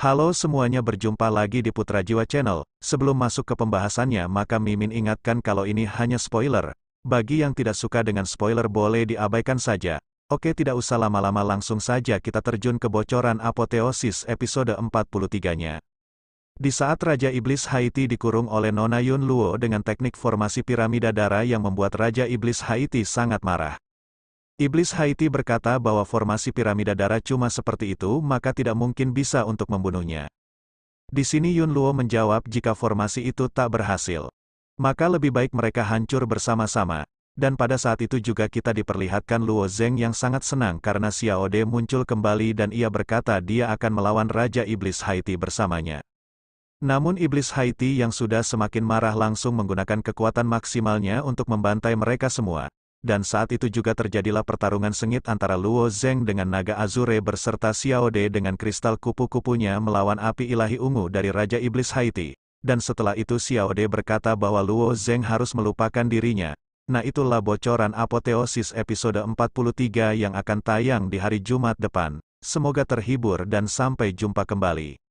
Halo semuanya berjumpa lagi di Putra Jiwa Channel, sebelum masuk ke pembahasannya maka Mimin ingatkan kalau ini hanya spoiler. Bagi yang tidak suka dengan spoiler boleh diabaikan saja. Oke tidak usah lama-lama langsung saja kita terjun ke bocoran apoteosis episode 43-nya. Di saat Raja Iblis Haiti dikurung oleh Nona Yun Luo dengan teknik formasi piramida darah yang membuat Raja Iblis Haiti sangat marah. Iblis Haiti berkata bahwa formasi piramida darah cuma seperti itu maka tidak mungkin bisa untuk membunuhnya. Di sini Yun Luo menjawab jika formasi itu tak berhasil. Maka lebih baik mereka hancur bersama-sama, dan pada saat itu juga kita diperlihatkan Luo Zeng yang sangat senang karena Xiao De muncul kembali dan ia berkata dia akan melawan Raja Iblis Haiti bersamanya. Namun Iblis Haiti yang sudah semakin marah langsung menggunakan kekuatan maksimalnya untuk membantai mereka semua dan saat itu juga terjadilah pertarungan sengit antara Luo Zeng dengan naga Azure berserta Xiao De dengan kristal kupu-kupunya melawan api ilahi ungu dari Raja Iblis Haiti. Dan setelah itu Xiao De berkata bahwa Luo Zeng harus melupakan dirinya. Nah itulah bocoran apoteosis episode 43 yang akan tayang di hari Jumat depan. Semoga terhibur dan sampai jumpa kembali.